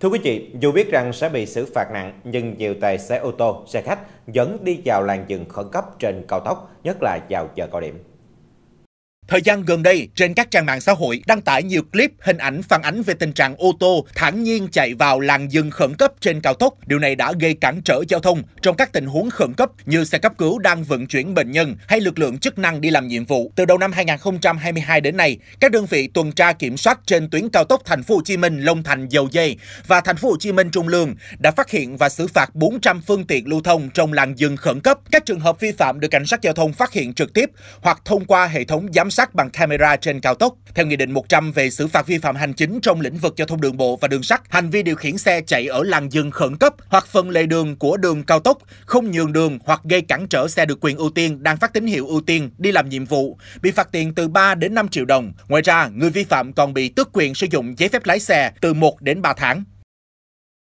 Thưa quý vị, dù biết rằng sẽ bị xử phạt nặng, nhưng nhiều tài xế ô tô, xe khách vẫn đi vào làn dừng khẩn cấp trên cao tốc, nhất là vào giờ cao điểm. Thời gian gần đây, trên các trang mạng xã hội đăng tải nhiều clip hình ảnh phản ánh về tình trạng ô tô thản nhiên chạy vào làn dừng khẩn cấp trên cao tốc. Điều này đã gây cản trở giao thông trong các tình huống khẩn cấp như xe cấp cứu đang vận chuyển bệnh nhân hay lực lượng chức năng đi làm nhiệm vụ. Từ đầu năm 2022 đến nay, các đơn vị tuần tra kiểm soát trên tuyến cao tốc Thành phố Hồ Chí Minh Long Thành Dầu Dây và Thành phố Hồ Chí Minh Trung Lương đã phát hiện và xử phạt 400 phương tiện lưu thông trong làn dừng khẩn cấp. Các trường hợp vi phạm được cảnh sát giao thông phát hiện trực tiếp hoặc thông qua hệ thống giám sát bằng camera trên cao tốc. Theo Nghị định 100 về xử phạt vi phạm hành chính trong lĩnh vực giao thông đường bộ và đường sắt, hành vi điều khiển xe chạy ở làn dừng khẩn cấp hoặc phần lề đường của đường cao tốc, không nhường đường hoặc gây cản trở xe được quyền ưu tiên đang phát tín hiệu ưu tiên đi làm nhiệm vụ, bị phạt tiền từ 3 đến 5 triệu đồng. Ngoài ra, người vi phạm còn bị tước quyền sử dụng giấy phép lái xe từ 1 đến 3 tháng.